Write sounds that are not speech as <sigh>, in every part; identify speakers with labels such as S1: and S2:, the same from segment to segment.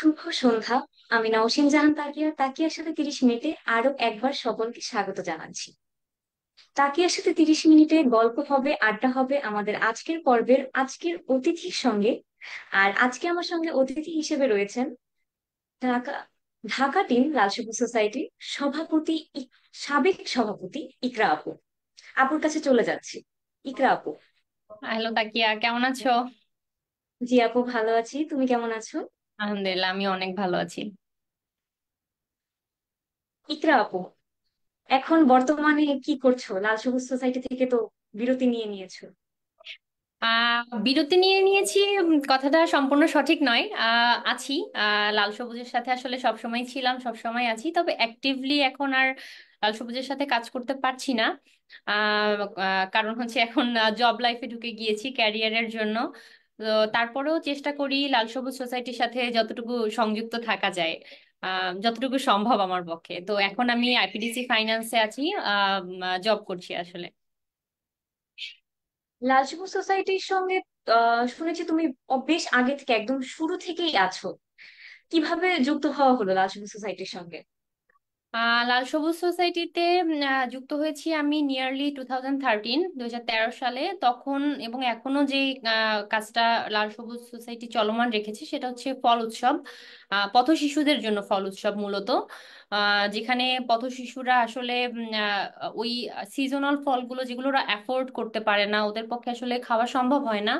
S1: শুভ সন্ধ্যা আমি নওশিন জাহান তাকিয়া তাকিয়ার সাথে তিরিশ মিনিটে আরো একবার সকলকে স্বাগত জানাচ্ছি তাকিয়ার সাথে তিরিশ মিনিটে গল্প হবে আড্ডা হবে আমাদের আজকের পর্বের আজকের অতিথির সঙ্গে আর আজকে আমার সঙ্গে অতিথি হিসেবে রয়েছেন ঢাকা ঢাকা টিম লালসবুজ সোসাইটির সভাপতি সাবেক সভাপতি ইকরা আপু আপুর কাছে চলে যাচ্ছি ইকরা আপু হ্যালো তাকিয়া কেমন আছো জি আপু ভালো আছি তুমি
S2: কেমন আছো আলহামদুলিল্লাহ আমি অনেক ভালো আছি
S1: ইকরা আপু এখন বর্তমানে কি করছো লাল সবুজ সোসাইটি থেকে তো বিরতি নিয়ে নিয়েছো
S2: আহ বিরতি নিয়ে নিয়েছি কথাটা সম্পূর্ণ সঠিক নয় আহ আছি আহ লাল সবুজের সাথে আসলে সবসময় ছিলাম সবসময় আছি তবে অ্যাক্টিভলি এখন আর লাল সবুজের সাথে কাজ করতে পারছি না আহ আহ, কারণ হচ্ছে এখন জব লাইফে ঢুকে গিয়েছি ক্যারিয়ারের জন্য তো তারপরেও চেষ্টা করি লাল সবুজ সোসাইটির সাথে যতটুকু সংযুক্ত থাকা যায় যতটুকু সম্ভব আমার পক্ষে তো এখন আমি আইপিডিসি ফাইন্যান্সে আছি জব করছি আসলে
S1: লাল সবুজ সোসাইটির সঙ্গে শুনেছি তুমি বেশ আগে থেকে একদম
S2: শুরু থেকেই আছো কিভাবে যুক্ত হওয়া হলো লাল সবুজ সোসাইটির সঙ্গে লাল সবুজ সোসাইটিতে যুক্ত হয়েছি আমি নিয়ারলি টু থাউজেন্ড থার্টিন দু তেরো সালে তখন এবং এখনো যে কাজটা লাল সবুজ সোসাইটি চলমান রেখেছে সেটা হচ্ছে ফল উৎসব পথ শিশুদের জন্য ফল উৎসব মূলত যেখানে পথ শিশুরা আসলে ওই সিজনাল ফলগুলো যেগুলো ওরা অ্যাফোর্ড করতে পারে না ওদের পক্ষে আসলে খাওয়া সম্ভব হয় না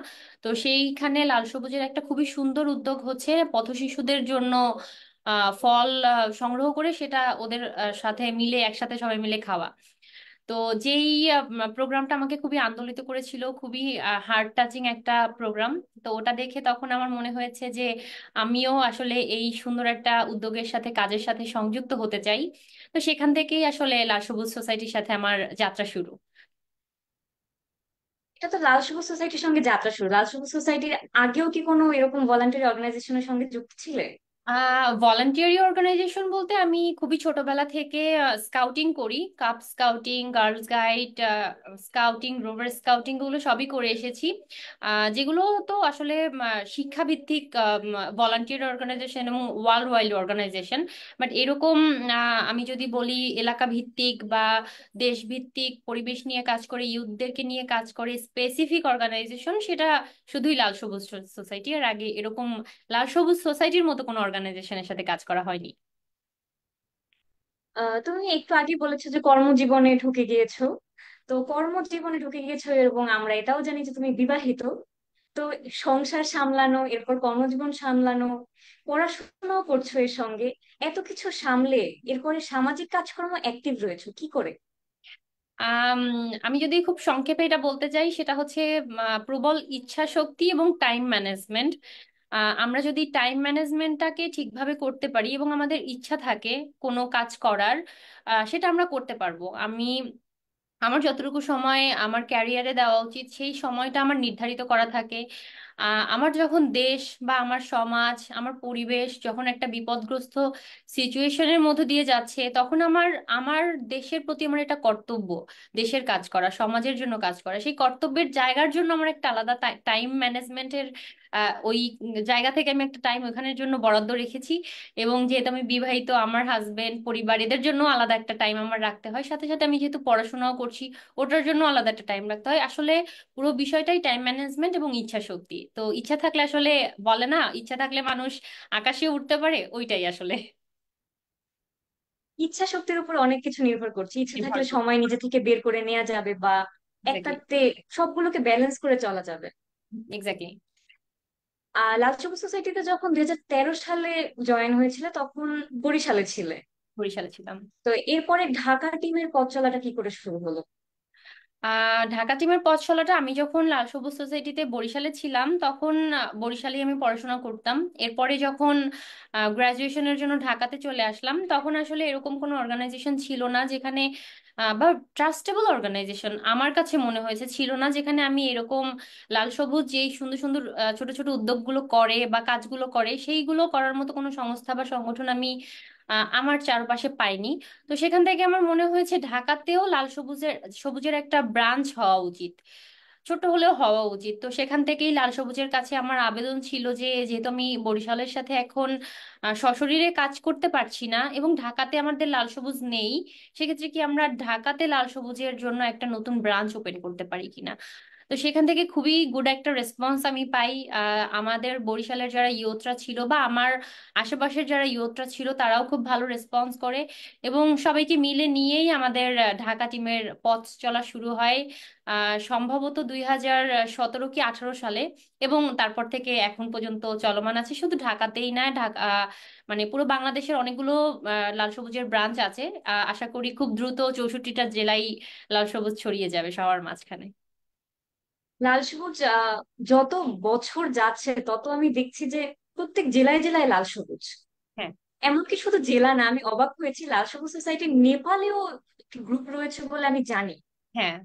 S2: তো সেইখানে লাল সবুজের একটা খুবই সুন্দর উদ্যোগ হচ্ছে পথ শিশুদের জন্য ফল সংগ্রহ করে সেটা ওদের সাথে মিলে একসাথে সবাই মিলে খাওয়া তো যেই প্রোগ্রামটা আমাকে খুবই আন্দোলিত করেছিল খুবই হার্ট টাচিং একটা প্রোগ্রাম তো ওটা দেখে তখন আমার মনে হয়েছে যে আমিও আসলে এই সুন্দর একটা উদ্যোগের সাথে কাজের সাথে সংযুক্ত হতে চাই তো সেখান থেকেই আসলে লাল সবুজ সোসাইটির সাথে আমার যাত্রা শুরু
S1: এটা তো লাল সবুজ সোসাইটির সঙ্গে যাত্রা শুরু লাল সবুজ সোসাইটির আগেও কি কোনো এরকম ভলান্টারি অর্গানাইজেশনের সঙ্গে যুক্ত ছিলে
S2: আহ ভলান্টিয়ারি অর্গানাইজেশন বলতে আমি খুবই ছোটবেলা থেকে স্কাউটিং করি cub scouting girls guide scouting rover scouting গুলো সবই করে এসেছি যেগুলো তো আসলে আহ, শিক্ষাভিত্তিক ভলান্টিয়ার অর্গানাইজেশন এবং ওয়ার্ল্ড ওয়াইড অর্গানাইজেশন বাট এরকম আহ, আমি যদি বলি এলাকা ভিত্তিক বা দেশ ভিত্তিক পরিবেশ নিয়ে কাজ করে ইউথদেরকে নিয়ে কাজ করে স্পেসিফিক অর্গানাইজেশন সেটা শুধুই লাল সবুজ সোসাইটি আর আগে এরকম লাল সবুজ সোসাইটির মতো কোনো অর্গানাইজেশনের সাথে কাজ করা হয়নি
S1: তুমি একটু আগে বলেছো যে কর্মজীবনে ঢুকে গিয়েছো তো কর্মজীবনে ঢুকে গিয়েছো এবং আমরা এটাও জানি যে তুমি বিবাহিত তো সংসার সামলানো এরপর কর্মজীবন সামলানো পড়াশোনাও করছো এর সঙ্গে এত কিছু সামলে এরপরে
S2: সামাজিক কাজকর্ম অ্যাক্টিভ রয়েছে কি করে আমি যদি খুব সংক্ষেপে এটা বলতে চাই সেটা হচ্ছে প্রবল ইচ্ছা শক্তি এবং টাইম ম্যানেজমেন্ট আমরা যদি টাইম ম্যানেজমেন্টটাকে ঠিকভাবে করতে পারি এবং আমাদের ইচ্ছা থাকে কোনো কাজ করার সেটা আমরা করতে পারবো আমি আমার যতটুকু সময় আমার ক্যারিয়ারে দেওয়া উচিত সেই সময়টা আমার নির্ধারিত করা থাকে আমার যখন দেশ বা আমার সমাজ আমার পরিবেশ যখন একটা বিপদগ্রস্ত সিচুয়েশনের মধ্যে দিয়ে যাচ্ছে তখন আমার আমার দেশের প্রতি আমার একটা কর্তব্য দেশের কাজ করা সমাজের জন্য কাজ করা সেই কর্তব্যের জায়গার জন্য আমার একটা আলাদা টাইম ম্যানেজমেন্টের ওই জায়গা থেকে আমি একটা টাইম ওখানের জন্য বরাদ্দ রেখেছি এবং যেহেতু আমি বিবাহিত আমার হাজবেন্ড পরিবার এদের জন্য আলাদা একটা টাইম আমার রাখতে হয় সাথে সাথে আমি যেহেতু পড়াশোনাও করছি ওটার জন্য আলাদা একটা টাইম রাখতে হয় আসলে পুরো বিষয়টাই টাইম ম্যানেজমেন্ট এবং ইচ্ছা শক্তি তো ইচ্ছা থাকলে আসলে বলে না ইচ্ছা থাকলে মানুষ আকাশে উঠতে পারে ওইটাই আসলে
S1: ইচ্ছা শক্তির উপর অনেক কিছু নির্ভর করছে ইচ্ছা থাকলে সময় নিজে থেকে বের করে নেওয়া যাবে বা একটাতে সবগুলোকে ব্যালেন্স করে চলা যাবে এক্স্যাক্টলি লাল সবুজ সোসাইটিতে যখন দুই হাজার তেরো সালে জয়েন হয়েছিল তখন বরিশালে ছিলে বরিশালে ছিলাম
S2: তো এরপরে ঢাকা টিমের পথ চলাটা কি করে শুরু হলো ঢাকা টিমের পথ চলাটা আমি যখন লাল সবুজ সোসাইটিতে বরিশালে ছিলাম তখন বরিশালে আমি পড়াশোনা করতাম এরপরে যখন গ্রাজুয়েশনের জন্য ঢাকাতে চলে আসলাম তখন আসলে এরকম কোনো অর্গানাইজেশন ছিল না যেখানে বা ট্রাস্টেবল অর্গানাইজেশন আমার কাছে মনে হয়েছে ছিল না যেখানে আমি এরকম লাল সবুজ যেই সুন্দর সুন্দর ছোট ছোট উদ্যোগগুলো করে বা কাজগুলো করে সেইগুলো করার মতো কোনো সংস্থা বা সংগঠন আমি আমার চারপাশে পাইনি তো সেখান থেকে আমার মনে হয়েছে ঢাকাতেও লাল সবুজের সবুজের একটা ব্রাঞ্চ হওয়া উচিত ছোট হলেও হওয়া উচিত তো সেখান থেকেই লাল সবুজের কাছে আমার আবেদন ছিল যে যেহেতু আমি বরিশালের সাথে এখন সশরীরে কাজ করতে পারছি না এবং ঢাকাতে আমাদের লাল সবুজ নেই সেক্ষেত্রে কি আমরা ঢাকাতে লাল সবুজের জন্য একটা নতুন ব্রাঞ্চ ওপেন করতে পারি কিনা তো সেখান থেকে খুবই গুড একটা রেসপন্স আমি পাই আমাদের বরিশালের যারা ইয়োতরা ছিল বা আমার আশেপাশের যারা ইয়োতরা ছিল তারাও খুব ভালো রেসপন্স করে এবং সবাইকে মিলে নিয়েই আমাদের ঢাকা টিমের পথ চলা শুরু হয় সম্ভবত দুই হাজার সতেরো কি আঠারো সালে এবং তারপর থেকে এখন পর্যন্ত চলমান আছে শুধু ঢাকাতেই না ঢাকা মানে পুরো বাংলাদেশের অনেকগুলো লাল সবুজের ব্রাঞ্চ আছে আশা করি খুব দ্রুত চৌষট্টিটা জেলায় লাল সবুজ ছড়িয়ে যাবে সবার মাঝখানে
S1: লাল সবুজ যত বছর যাচ্ছে তত আমি দেখছি যে প্রত্যেক জেলায় জেলায় লাল সবুজ হ্যাঁ এমনকি শুধু জেলা না আমি অবাক হয়েছি লাল সবুজ সোসাইটি নেপালেও একটি গ্রুপ রয়েছে বলে আমি জানি হ্যাঁ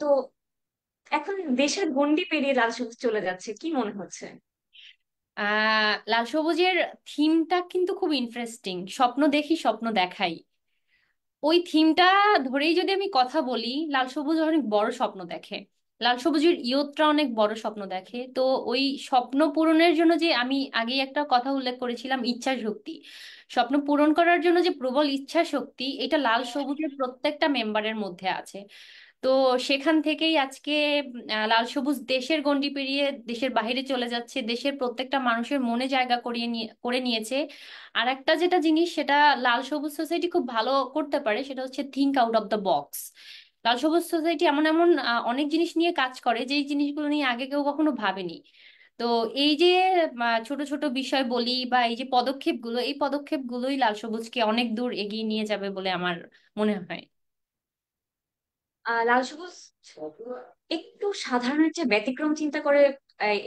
S1: তো এখন দেশের গন্ডি পেরিয়ে লাল সবুজ চলে যাচ্ছে কি মনে হচ্ছে
S2: লাল সবুজের থিমটা কিন্তু খুব ইন্টারেস্টিং স্বপ্ন দেখি স্বপ্ন দেখাই ওই থিমটা ধরেই যদি আমি কথা বলি লাল সবুজ অনেক বড় স্বপ্ন দেখে লাল সবুজের ইয়তরা অনেক বড় স্বপ্ন দেখে তো ওই স্বপ্ন পূরণের জন্য যে আমি আগে একটা কথা উল্লেখ করেছিলাম ইচ্ছা শক্তি স্বপ্ন পূরণ করার জন্য যে প্রবল ইচ্ছা শক্তি এটা লাল হ্যাঁ। সবুজের প্রত্যেকটা মেম্বারের মধ্যে আছে তো সেখান থেকেই আজকে লাল সবুজ দেশের গণ্ডি পেরিয়ে দেশের বাহিরে চলে যাচ্ছে দেশের প্রত্যেকটা মানুষের মনে জায়গা করিয়ে নিয়ে করে নিয়েছে আর একটা যেটা জিনিস সেটা লাল সবুজ সোসাইটি খুব ভালো করতে পারে সেটা হচ্ছে think out of the box লাল সবুজ সোসাইটি এমন এমন অনেক জিনিস নিয়ে কাজ করে যেই জিনিসগুলো নিয়ে আগে কেউ কখনো ভাবেনি তো এই যে ছোট ছোট বিষয় বলি বা এই যে পদক্ষেপগুলো এই পদক্ষেপগুলোই লাল সবুজকে অনেক দূর এগিয়ে নিয়ে যাবে বলে আমার মনে হয়
S1: লাল সবুজ একটু সাধারণের যে ব্যতিক্রম চিন্তা করে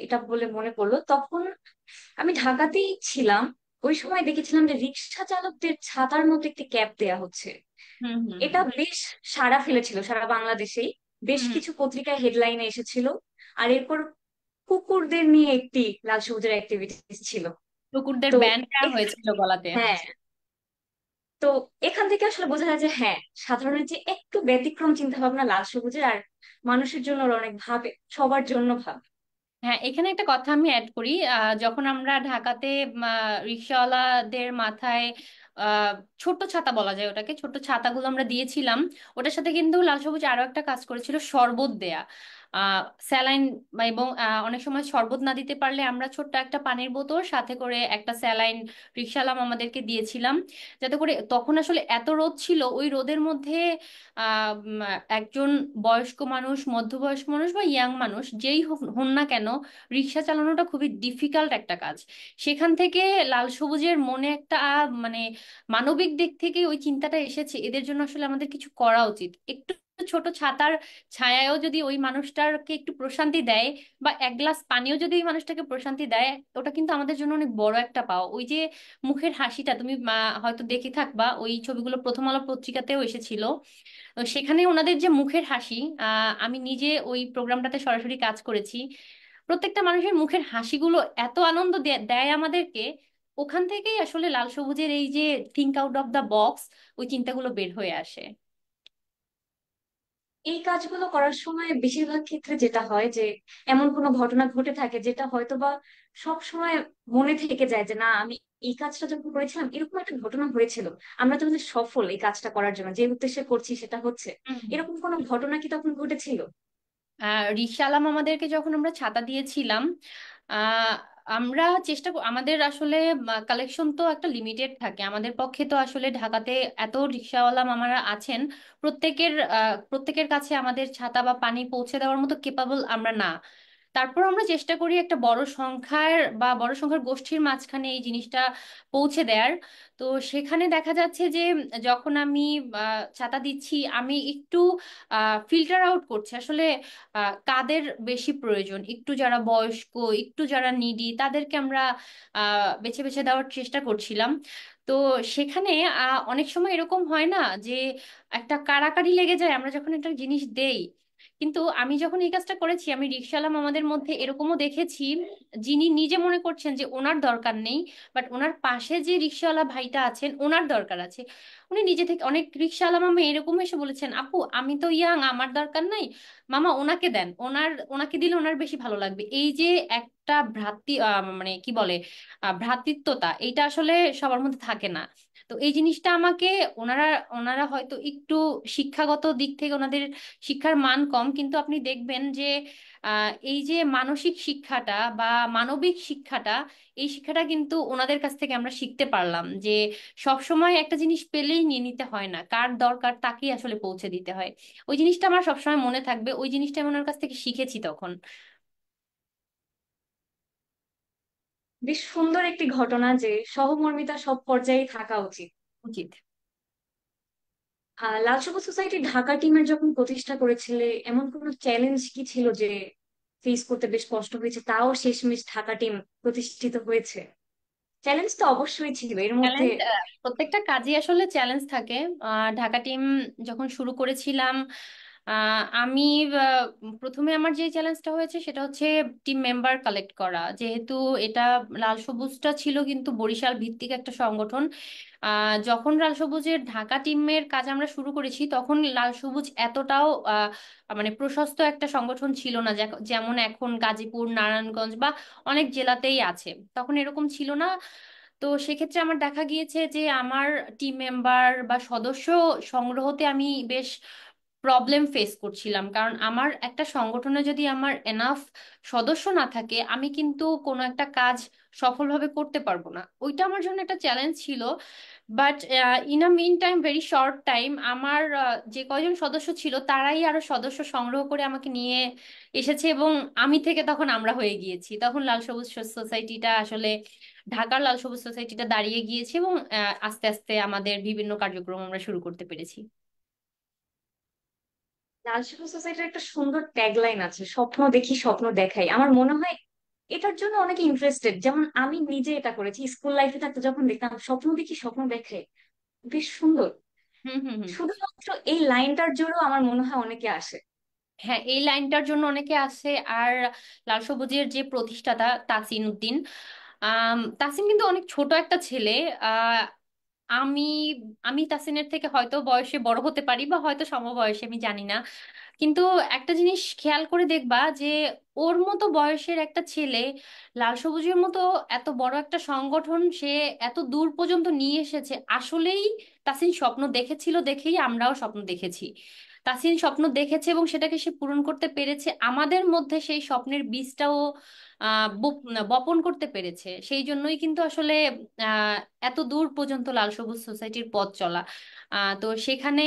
S1: এটা বলে মনে পড়লো তখন আমি ঢাকাতেই ছিলাম ওই সময় দেখেছিলাম যে রিক্সা চালকদের ছাতার মতো একটি ক্যাপ দেয়া হচ্ছে এটা বেশ সারা ফেলেছিল সারা বাংলাদেশেই বেশ কিছু পত্রিকায় হেডলাইনে এসেছিল আর এরপর কুকুরদের নিয়ে একটি লাল সবুজের অ্যাক্টিভিটিস ছিল কুকুরদের ব্যান দেওয়া হয়েছিল গলাতে হ্যাঁ তো এখান থেকে আসলে বোঝা যায় যে হ্যাঁ সাধারণের যে একটু ব্যতিক্রম চিন্তা ভাবনা লাল সবুজের আর মানুষের জন্য
S2: অনেক ভাবে সবার জন্য ভাবে হ্যাঁ এখানে একটা কথা আমি অ্যাড করি যখন আমরা ঢাকাতে রিক্সাওয়ালাদের মাথায় ছোট ছাতা বলা যায় ওটাকে ছোট ছাতাগুলো আমরা দিয়েছিলাম ওটার সাথে কিন্তু লাল সবুজ আরো একটা কাজ করেছিল শরবত দেয়া স্যালাইন এবং অনেক সময় শরবত না দিতে পারলে আমরা ছোট্ট একটা পানির বোতল সাথে করে একটা স্যালাইন রিক্সালাম আমাদেরকে দিয়েছিলাম যাতে করে তখন আসলে এত রোদ ছিল ওই রোদের মধ্যে একজন বয়স্ক মানুষ মধ্যবয়স্ক মানুষ বা ইয়াং মানুষ যেই হন না কেন রিক্সা চালানোটা খুবই ডিফিকাল্ট একটা কাজ সেখান থেকে লাল সবুজের মনে একটা মানে মানবিক দিক থেকে ওই চিন্তাটা এসেছে এদের জন্য আসলে আমাদের কিছু করা উচিত একটু ছোট ছাতার ছায়ায়ও যদি ওই মানুষটাকে একটু প্রশান্তি দেয় বা এক গ্লাস পানিও যদি ওই মানুষটাকে প্রশান্তি দেয় ওটা কিন্তু আমাদের জন্য অনেক বড় একটা পাও ওই যে মুখের হাসিটা তুমি হয়তো দেখে থাকবা ওই ছবিগুলো প্রথম আলো পত্রিকাতেও এসেছিল সেখানে ওনাদের যে মুখের হাসি আমি নিজে ওই প্রোগ্রামটাতে সরাসরি কাজ করেছি প্রত্যেকটা মানুষের মুখের হাসিগুলো এত আনন্দ দেয় আমাদেরকে ওখান থেকেই আসলে লাল সবুজের এই যে think out of the box ওই চিন্তাগুলো বের হয়ে আসে
S1: এই কাজগুলো করার সময় বেশিরভাগ ক্ষেত্রে যেটা হয় যে এমন কোনো ঘটনা ঘটে থাকে যেটা হয়তোবা সব সময় মনে থেকে যায় যে না আমি এই কাজটা যখন করেছিলাম এরকম একটা ঘটনা হয়েছিল আমরা তো মানে সফল এই কাজটা
S2: করার জন্য যে উদ্দেশ্যে করছি সেটা হচ্ছে এরকম কোনো ঘটনা কি তখন ঘটেছিল রিক্সালাম আমাদেরকে যখন আমরা ছাতা দিয়েছিলাম আহ আমরা চেষ্টা আমাদের আসলে কালেকশন তো একটা লিমিটেড থাকে আমাদের পক্ষে তো আসলে ঢাকাতে এত রিক্সাওয়ালা মামারা আছেন প্রত্যেকের প্রত্যেকের কাছে আমাদের ছাতা বা পানি পৌঁছে দেওয়ার মতো কেপাবল আমরা না তারপর আমরা চেষ্টা করি একটা বড় সংখ্যার বা বড় সংখ্যার গোষ্ঠীর মাঝখানে এই জিনিসটা পৌঁছে দেওয়ার তো সেখানে দেখা যাচ্ছে যে যখন আমি ছাতা দিচ্ছি আমি একটু ফিল্টার আউট করছি আসলে কাদের বেশি প্রয়োজন একটু যারা বয়স্ক একটু যারা নিডি তাদেরকে আমরা বেছে বেছে দেওয়ার চেষ্টা করছিলাম তো সেখানে অনেক সময় এরকম হয় না যে একটা কারাকারি লেগে যায় আমরা যখন একটা জিনিস দেই কিন্তু আমি যখন এই কাজটা করেছি আমি রিক্সালাম আমাদের মধ্যে এরকমও দেখেছি যিনি নিজে মনে করছেন যে ওনার দরকার নেই বাট ওনার পাশে যে রিক্সাওয়ালা ভাইটা আছেন ওনার দরকার আছে উনি নিজে থেকে অনেক রিক্সাওয়ালা মামা এরকম এসে বলেছেন আপু আমি তো ইয়াং আমার দরকার নাই মামা ওনাকে দেন ওনার ওনাকে দিলে ওনার বেশি ভালো লাগবে এই যে একটা ভ্রাতৃ মানে কি বলে ভ্রাতৃত্বতা এইটা আসলে সবার মধ্যে থাকে না তো এই জিনিসটা আমাকে ওনারা ওনারা হয়তো একটু শিক্ষাগত দিক থেকে ওনাদের শিক্ষার মান কম কিন্তু আপনি দেখবেন যে এই যে মানসিক শিক্ষাটা বা মানবিক শিক্ষাটা এই শিক্ষাটা কিন্তু ওনাদের কাছ থেকে আমরা শিখতে পারলাম যে সবসময় একটা জিনিস পেলেই নিয়ে নিতে হয় না কার দরকার তাকেই আসলে পৌঁছে দিতে হয় ওই জিনিসটা আমার সবসময় মনে থাকবে ওই জিনিসটা আমি ওনার কাছ থেকে শিখেছি তখন বেশ
S1: সুন্দর একটি ঘটনা যে সহমর্মিতা সব পর্যায়ে থাকা উচিত উচিত লাল সোসাইটি ঢাকা টিমের যখন প্রতিষ্ঠা করেছিলে এমন কোনো চ্যালেঞ্জ কি ছিল যে ফেস করতে বেশ কষ্ট হয়েছে তাও শেষমেশ ঢাকা টিম প্রতিষ্ঠিত হয়েছে
S2: চ্যালেঞ্জ তো অবশ্যই ছিল এর মধ্যে প্রত্যেকটা কাজে আসলে চ্যালেঞ্জ থাকে ঢাকা টিম যখন শুরু করেছিলাম আমি প্রথমে আমার যে চ্যালেঞ্জটা হয়েছে সেটা হচ্ছে টিম মেম্বার কালেক্ট করা যেহেতু এটা লাল সবুজটা ছিল কিন্তু বরিশাল ভিত্তিক একটা সংগঠন যখন লাল সবুজের ঢাকা টিমের কাজ আমরা শুরু করেছি তখন লাল সবুজ এতটাও মানে প্রশস্ত একটা সংগঠন ছিল না যেমন এখন গাজীপুর নারায়ণগঞ্জ বা অনেক জেলাতেই আছে তখন এরকম ছিল না তো সেক্ষেত্রে আমার দেখা গিয়েছে যে আমার টিম মেম্বার বা সদস্য সংগ্রহতে আমি বেশ প্রবলেম ফেস করছিলাম কারণ আমার একটা সংগঠনে যদি আমার এনাফ সদস্য না থাকে আমি কিন্তু কোনো একটা কাজ সফলভাবে করতে পারবো না ওইটা আমার জন্য একটা চ্যালেঞ্জ ছিল but in a mean time very short time আমার যে কয়জন সদস্য ছিল তারাই আরো সদস্য সংগ্রহ করে আমাকে নিয়ে এসেছে এবং আমি থেকে তখন আমরা হয়ে গিয়েছি তখন লাল সবুজ সোসাইটিটা আসলে ঢাকার লাল সবুজ সোসাইটিটা দাঁড়িয়ে গিয়েছে এবং আস্তে আস্তে আমাদের বিভিন্ন কার্যক্রম আমরা শুরু করতে পেরেছি
S1: দালশিল্প সোসাইটির একটা সুন্দর ট্যাগলাইন আছে স্বপ্ন দেখি স্বপ্ন দেখাই আমার মনে হয় এটার জন্য অনেকে ইন্টারেস্টেড যেমন আমি নিজে এটা করেছি স্কুল লাইফে থাকতে যখন দেখতাম স্বপ্ন দেখি স্বপ্ন দেখে বেশ সুন্দর
S2: শুধুমাত্র এই লাইনটার জন্য আমার মনে হয় অনেকে আসে হ্যাঁ এই লাইনটার জন্য অনেকে আছে আর লাল সবুজের যে প্রতিষ্ঠাতা তাসিন উদ্দিন তাসিন কিন্তু অনেক ছোট একটা ছেলে আহ আমি আমি তাসিনের থেকে হয়তো বয়সে বড় হতে পারি বা হয়তো সমবয়সী আমি জানি না কিন্তু একটা জিনিস খেয়াল করে দেখবা যে ওর মতো বয়সের একটা ছেলে লাল সবুজের মতো এত বড় একটা সংগঠন সে এত দূর পর্যন্ত নিয়ে এসেছে আসলেই তাসিন স্বপ্ন দেখেছিল দেখেই আমরাও স্বপ্ন দেখেছি তাসিন স্বপ্ন দেখেছে এবং সেটাকে সে পূরণ করতে পেরেছে আমাদের মধ্যে সেই স্বপ্নের বীজটাও বপন করতে পেরেছে সেই জন্যই কিন্তু আসলে এত দূর পর্যন্ত লাল সবুজ সোসাইটির পথ চলা তো সেখানে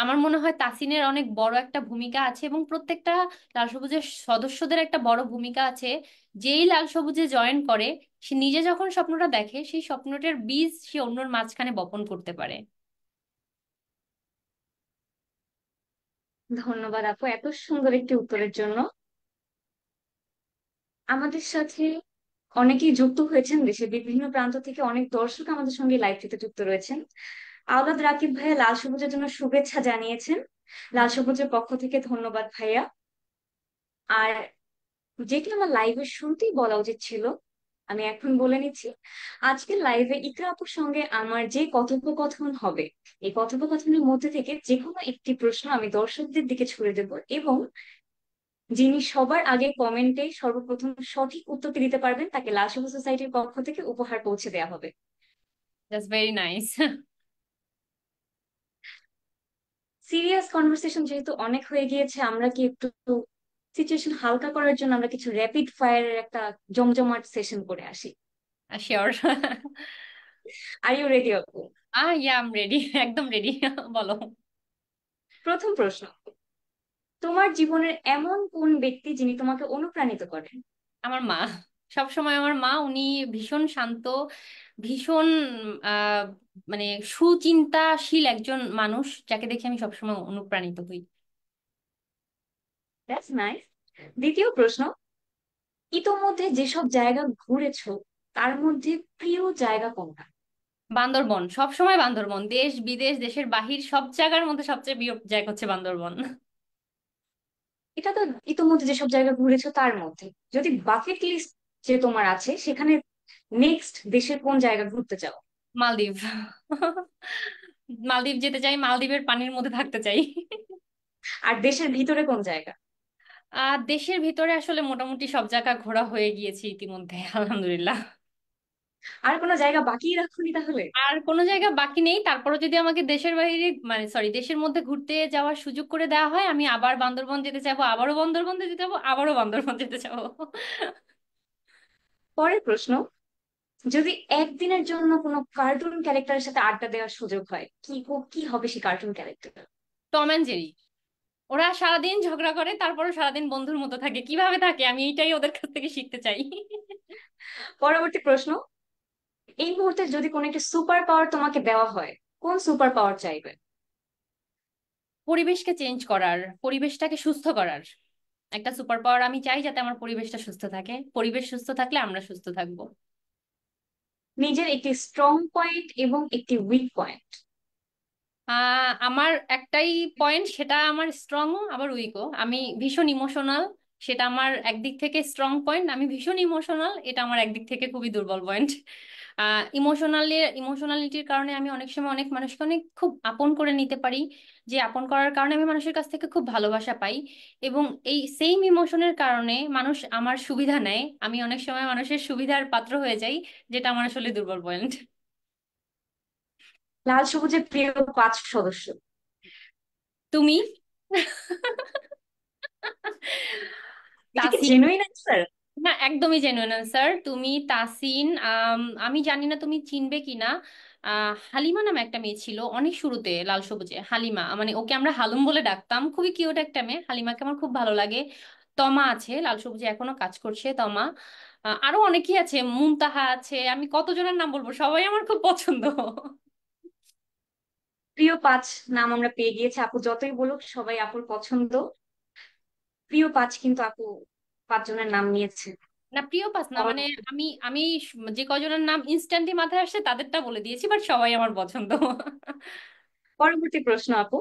S2: আমার মনে হয় তাসিনের অনেক বড় একটা ভূমিকা আছে এবং প্রত্যেকটা লাল সবুজের সদস্যদের একটা বড় ভূমিকা আছে যেই লাল সবুজে জয়েন করে সে নিজে যখন স্বপ্নটা দেখে সেই স্বপ্নটার বীজ সে অন্যর মাঝখানে বপন করতে পারে
S1: ধন্যবাদ আপু এত সুন্দর একটি উত্তরের জন্য আমাদের সাথে অনেকেই যুক্ত হয়েছেন দেশের বিভিন্ন প্রান্ত থেকে অনেক দর্শক আমাদের সঙ্গে লাইভটিতে থেকে যুক্ত রয়েছেন আওলাদ রাকিব ভাইয়া লাল সবুজের জন্য শুভেচ্ছা জানিয়েছেন লাল সবুজের পক্ষ থেকে ধন্যবাদ ভাইয়া আর যেটি আমার লাইভের শুনতেই বলা উচিত ছিল আমি এখন বলে নিচ্ছি আজকের লাইভে ইকরা আপুর সঙ্গে আমার যে কথোপকথন হবে এই কথোপকথনের মধ্যে থেকে যে কোনো একটি প্রশ্ন আমি দর্শকদের দিকে ছুড়ে দেব এবং যিনি সবার আগে কমেন্টে সর্বপ্রথম সঠিক উত্তরটি দিতে পারবেন তাকে লাশব সোসাইটির পক্ষ থেকে উপহার পৌঁছে দেওয়া হবে ভেরি নাইস সিরিয়াস কনভারসেশন যেহেতু অনেক হয়ে গিয়েছে আমরা কি একটু সিচুয়েশন হালকা করার জন্য আমরা কিছু র্যাপিড ফায়ারের একটা জমজমাট সেশন করে আসি শিওর আর ইউ রেডি আপু
S2: আ ইয়া আম রেডি একদম রেডি <laughs>
S1: বলো প্রথম প্রশ্ন তোমার জীবনের এমন কোন
S2: ব্যক্তি যিনি তোমাকে অনুপ্রাণিত করেন আমার মা সবসময় আমার মা উনি ভীষণ শান্ত ভীষণ মানে সুচিন্তাশীল একজন মানুষ যাকে দেখে আমি সবসময় অনুপ্রাণিত হই দ্যাটস নাইস দ্বিতীয় প্রশ্ন ইতোমধ্যে যেসব জায়গা ঘুরেছ তার মধ্যে প্রিয় জায়গা কোনটা বান্দরবন সবসময় বান্দরবন দেশ বিদেশ দেশের বাহির সব জায়গার মধ্যে সবচেয়ে প্রিয় জায়গা হচ্ছে বান্দরবন
S1: এটা তো ইতোমধ্যে যেসব জায়গা ঘুরেছো তার মধ্যে যদি বাকেট লিস্ট যে তোমার আছে সেখানে নেক্সট দেশের কোন জায়গা ঘুরতে চাও মালদ্বীপ
S2: মালদ্বীপ যেতে চাই মালদ্বীপের পানির মধ্যে থাকতে চাই আর দেশের ভিতরে কোন জায়গা আহ দেশের ভিতরে আসলে মোটামুটি সব জায়গা ঘোরা হয়ে গিয়েছে ইতিমধ্যে
S1: আলহামদুলিল্লাহ
S2: আর কোনো জায়গা বাকি রাখুনি তাহলে আর কোনো জায়গা বাকি নেই তারপরে যদি আমাকে দেশের বাইরে মানে সরি দেশের মধ্যে ঘুরতে যাওয়ার সুযোগ করে দেওয়া হয় আমি আবার বান্দরবন যেতে চাবো আবারও বান্দরবন যেতে চাবো আবারও বান্দরবন যেতে চাবো
S1: পরের প্রশ্ন যদি একদিনের জন্য কোনো কার্টুন ক্যারেক্টারের সাথে আড্ডা দেওয়ার সুযোগ হয় কি কি হবে সেই cartoon character
S2: Tom and Jerry ওরা সারাদিন ঝগড়া করে তারপরে সারাদিন বন্ধুর মতো থাকে কিভাবে থাকে আমি এইটাই ওদের কাছ থেকে শিখতে চাই
S1: পরবর্তী প্রশ্ন
S2: এই মুহূর্তে যদি কোনো একটা সুপার পাওয়ার তোমাকে দেওয়া হয় কোন সুপার পাওয়ার চাইবে পরিবেশকে চেঞ্জ করার পরিবেশটাকে সুস্থ করার একটা সুপার পাওয়ার আমি চাই যাতে আমার পরিবেশটা সুস্থ থাকে পরিবেশ সুস্থ থাকলে আমরা সুস্থ থাকবো নিজের একটি স্ট্রং পয়েন্ট এবং একটি উইক পয়েন্ট আমার একটাই পয়েন্ট সেটা আমার স্ট্রংও আবার উইকও আমি ভীষণ ইমোশনাল সেটা আমার একদিক থেকে স্ট্রং পয়েন্ট আমি ভীষণ ইমোশনাল এটা আমার একদিক থেকে খুবই দুর্বল পয়েন্ট ইমোশনালি ইমোশনালিটির কারণে আমি অনেক সময় অনেক মানুষকে অনেক খুব আপন করে নিতে পারি যে আপন করার কারণে আমি মানুষের কাছ থেকে খুব ভালোবাসা পাই এবং এই সেম ইমোশনের কারণে মানুষ আমার সুবিধা নেয় আমি অনেক সময় মানুষের সুবিধার পাত্র হয়ে যাই যেটা আমার আসলে দুর্বল পয়েন্ট
S1: লাল সবুজের প্রিয় পাঁচ সদস্য
S2: তুমি না একদমই জেনুইন আনসার তুমি তাসিন আমি জানি না তুমি চিনবে কিনা হালিমা নামে একটা মেয়ে ছিল অনেক শুরুতে লাল সবুজে হালিমা মানে ওকে আমরা হালুম বলে ডাকতাম খুবই কিউট একটা মেয়ে হালিমাকে আমার খুব ভালো লাগে তমা আছে লাল সবুজে এখনো কাজ করছে তমা আরো অনেকেই আছে মুনতাহা আছে আমি কতজনের নাম বলবো সবাই আমার খুব পছন্দ প্রিয় পাঁচ
S1: নাম আমরা পেয়ে গিয়েছি আপু যতই বলুক সবাই আপুর পছন্দ প্রিয় পাঁচ কিন্তু
S2: আপু পাঁচজনের নাম নিয়েছে না প্রিয় পাঁচ না মানে আমি আমি যে কজনের নাম ইনস্ট্যান্টলি মাথায় আসে তাদেরটা বলে দিয়েছি বাট সবাই আমার পছন্দ পরবর্তী
S1: প্রশ্ন আপু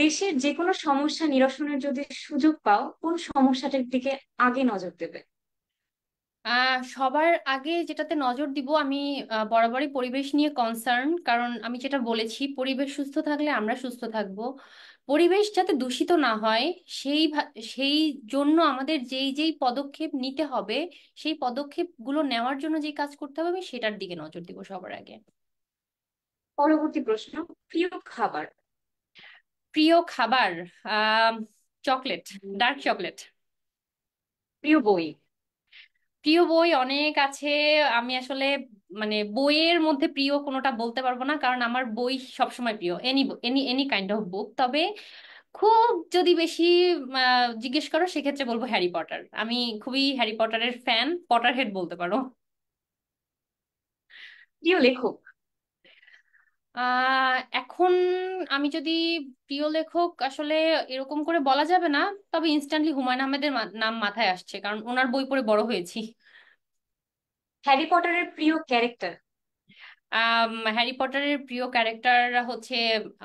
S1: দেশের যে কোনো সমস্যা নিরসনের যদি সুযোগ পাও কোন সমস্যাটার দিকে আগে নজর দেবে
S2: আহ সবার আগে যেটাতে নজর দিব আমি আহ, বরাবরই পরিবেশ নিয়ে কনসার্ন কারণ আমি যেটা বলেছি পরিবেশ সুস্থ থাকলে আমরা সুস্থ থাকব পরিবেশ যাতে দূষিত না হয় সেই সেই জন্য আমাদের যেই যেই পদক্ষেপ নিতে হবে সেই পদক্ষেপগুলো নেওয়ার জন্য যে কাজ করতে হবে আমি সেটার দিকে নজর দিব সবার আগে পরবর্তী প্রশ্ন প্রিয় খাবার প্রিয় খাবার আহ চকলেট ডার্ক চকলেট প্রিয় বই প্রিয় বই অনেক আছে আমি আসলে মানে বইয়ের মধ্যে প্রিয় কোনোটা বলতে পারবো না কারণ আমার বই সবসময় প্রিয় any any any kind of book তবে খুব যদি বেশি জিজ্ঞেস করো সেক্ষেত্রে বলবো হ্যারি পটার আমি খুবই হ্যারি পটারের ফ্যান পটার হেড বলতে পারো প্রিয় লেখক আহ এখন আমি যদি প্রিয় লেখক আসলে এরকম করে বলা যাবে না তবে ইনস্ট্যান্টলি হুমায়ুন আহমেদের নাম মাথায় আসছে কারণ ওনার বই পড়ে বড় হয়েছি হ্যারি পটারের প্রিয় ক্যারেক্টার হ্যারি পটারের প্রিয় ক্যারেক্টার হচ্ছে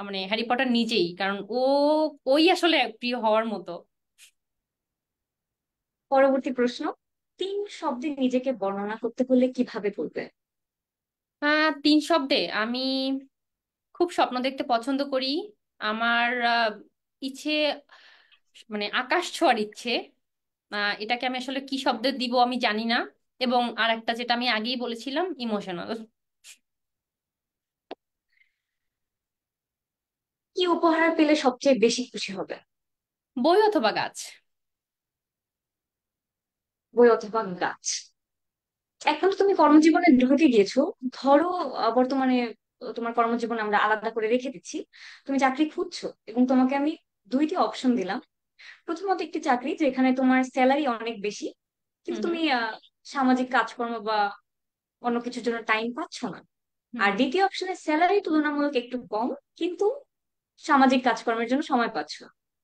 S2: মানে হ্যারি পটার নিজেই কারণ ও ওই আসলে প্রিয় হওয়ার মতো
S1: পরবর্তী প্রশ্ন তিন শব্দে নিজেকে বর্ণনা করতে হলে কিভাবে বলবে
S2: তিন শব্দে আমি খুব স্বপ্ন দেখতে পছন্দ করি আমার ইচ্ছে মানে আকাশ ছোঁয়ার ইচ্ছে এটাকে আমি আসলে কি শব্দে দিব আমি জানি না এবং আর একটা যেটা আমি আগেই বলেছিলাম ইমোশনাল
S1: কি উপহার পেলে সবচেয়ে বেশি খুশি হবে বই অথবা গাছ বই অথবা গাছ এখন তুমি কর্মজীবনে ঢুকে গিয়েছো ধরো বর্তমানে তোমার কর্মজীবন আমরা আলাদা করে রেখে দিচ্ছি তুমি চাকরি খুঁজছো এবং তোমাকে আমি দুইটি অপশন দিলাম প্রথমত একটি চাকরি যেখানে তোমার স্যালারি অনেক বেশি কিন্তু তুমি সামাজিক কাজকর্ম বা অন্য কিছুর জন্য টাইম পাচ্ছ না আর দ্বিতীয় অপশনে স্যালারি তুলনামূলক একটু কম কিন্তু সামাজিক কাজকর্মের জন্য সময় পাচ্ছ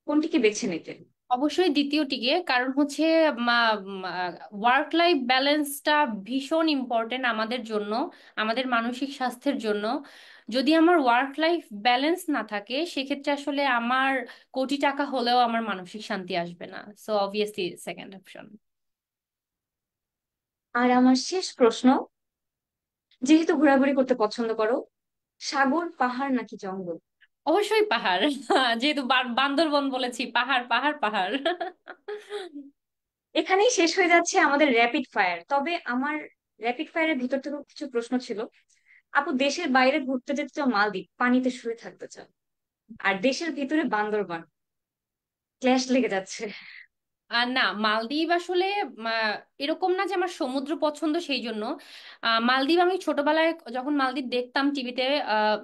S2: কোনটিকে বেছে নিতে অবশ্যই দ্বিতীয়টিকে কারণ হচ্ছে ওয়ার্ক লাইফ ব্যালেন্সটা ভীষণ ইম্পর্টেন্ট আমাদের জন্য আমাদের মানসিক স্বাস্থ্যের জন্য যদি আমার ওয়ার্ক লাইফ ব্যালেন্স না থাকে সেক্ষেত্রে আসলে আমার কোটি টাকা হলেও আমার মানসিক শান্তি আসবে না সো অবভিয়াসলি সেকেন্ড অপশন
S1: আর আমার শেষ প্রশ্ন যেহেতু ঘোরাঘুরি করতে পছন্দ করো সাগর পাহাড় নাকি জঙ্গল
S2: অবশ্যই পাহাড় <laughs> যেহেতু বান্দরবন বলেছি পাহাড় পাহাড় পাহাড়
S1: এখানেই শেষ হয়ে যাচ্ছে আমাদের র্যাপিড ফায়ার তবে আমার র্যাপিড ফায়ারের ভিতর থেকেও কিছু প্রশ্ন ছিল আপু দেশের বাইরে ঘুরতে যেতে চাও মালদ্বীপ পানিতে শুয়ে থাকতে চাও
S2: আর দেশের ভিতরে বান্দরবান ক্ল্যাশ লেগে যাচ্ছে আর না মালদ্বীপ আসলে এরকম না যে আমার সমুদ্র পছন্দ সেই জন্য আহ, মালদ্বীপ আমি ছোটবেলায় যখন মালদ্বীপ দেখতাম টিভিতে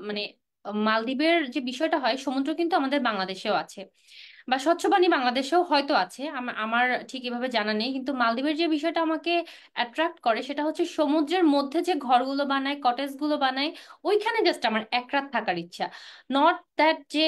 S2: মানে মালদ্বীপের যে বিষয়টা হয় সমুদ্র কিন্তু আমাদের বাংলাদেশেও আছে বা স্বচ্ছ পানি বাংলাদেশেও হয়তো আছে আমার ঠিক এভাবে জানা নেই কিন্তু মালদ্বীপের যে বিষয়টা আমাকে অ্যাট্রাক্ট করে সেটা হচ্ছে সমুদ্রের মধ্যে যে ঘরগুলো বানায় কটেজগুলো বানায় ওইখানে জাস্ট আমার এক রাত থাকার ইচ্ছা নট দ্যাট যে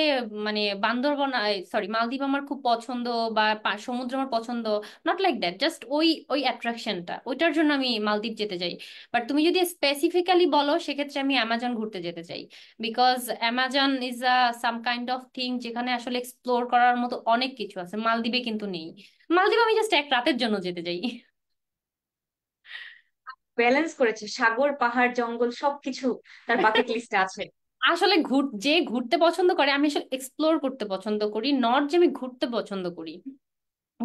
S2: মানে বান্দরবন সরি মালদ্বীপ আমার খুব পছন্দ বা সমুদ্র আমার পছন্দ নট লাইক দ্যাট জাস্ট ওই ওই অ্যাট্রাকশনটা ওইটার জন্য আমি মালদ্বীপ যেতে চাই বাট তুমি যদি স্পেসিফিক্যালি বলো সেক্ষেত্রে আমি অ্যামাজন ঘুরতে যেতে চাই because Amazon is a some kind of thing যেখানে আসলে এক্সপ্লোর করার মতো মতো অনেক কিছু আছে মালদ্বীপে কিন্তু নেই মালদ্বীপে আমি জাস্ট এক রাতের জন্য যেতে যাই ব্যালেন্স করেছে সাগর পাহাড় জঙ্গল সবকিছু তার বাকেট লিস্টে আছে <laughs> আসলে ঘুর যে ঘুরতে পছন্দ করে আমি আসলে এক্সপ্লোর করতে পছন্দ করি নট যে আমি ঘুরতে পছন্দ করি